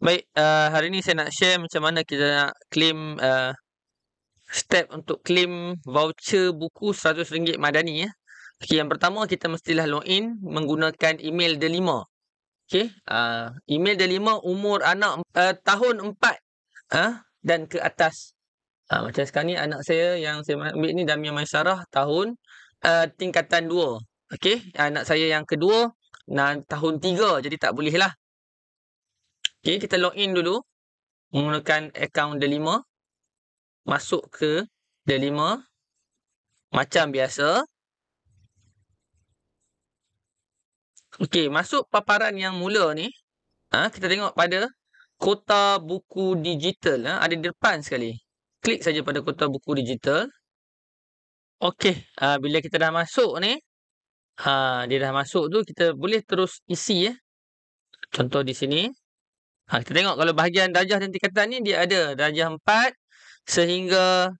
Baik, uh, hari ini saya nak share macam mana kita nak claim uh, step untuk claim voucher buku RM100 madani. Ya. Okey yang pertama, kita mestilah login menggunakan email Delima. Okey uh, email Delima umur anak uh, tahun 4 uh, dan ke atas. Uh, macam sekarang ni, anak saya yang saya ambil ni, damia Maisarah, tahun uh, tingkatan 2. Okey anak saya yang kedua, nah, tahun 3. Jadi, tak boleh lah. Okey, kita log in dulu menggunakan akaun Delima. Masuk ke Delima macam biasa. Okey, masuk paparan yang mula ni. Ah, ha, kita tengok pada kota buku digital ha, ada di depan sekali. Klik saja pada kota buku digital. Okey, ha, bila kita dah masuk ni, ha, dia dah masuk tu kita boleh terus isi ya. Contoh di sini, Ha, kita tengok kalau bahagian darjah dan tingkatan ni dia ada darjah 4 sehingga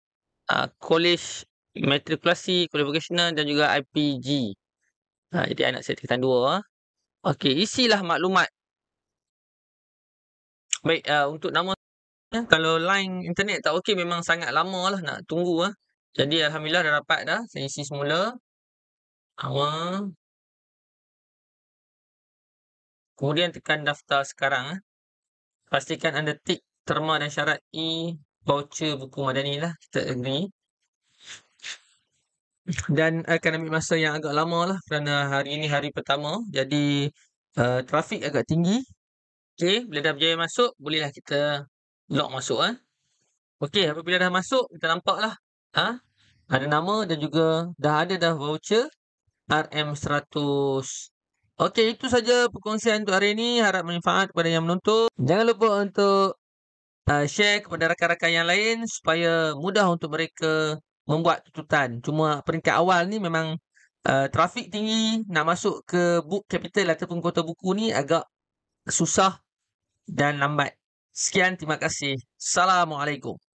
kolej ha, uh, matrikulasi, kolej vocational dan juga IPG. Ha, jadi saya nak set tingkatan 2. Okey, isilah maklumat. Baik, uh, untuk nama eh, kalau line internet tak okey memang sangat lama lah nak tunggu. Eh. Jadi Alhamdulillah dah dapat dah. Saya isi semula. Awal. Kemudian tekan daftar sekarang. Eh. Pastikan anda tick terma dan syarat E voucher buku madani lah. Kita agree. Dan akan ambil masa yang agak lama lah kerana hari ini hari pertama. Jadi uh, trafik agak tinggi. Okay, bila dah berjaya masuk, bolehlah kita log masuk. Eh. Okay, apabila dah masuk, kita nampak lah. Huh? Ha? Ada nama dan juga dah ada dah voucher RM100 Okey, itu saja perkongsian untuk hari ini. Harap bermanfaat kepada yang menonton. Jangan lupa untuk uh, share kepada rakan-rakan yang lain supaya mudah untuk mereka membuat tuntutan. Cuma peringkat awal ni memang uh, trafik tinggi nak masuk ke book capital ataupun kota buku ni agak susah dan lambat. Sekian, terima kasih. Assalamualaikum.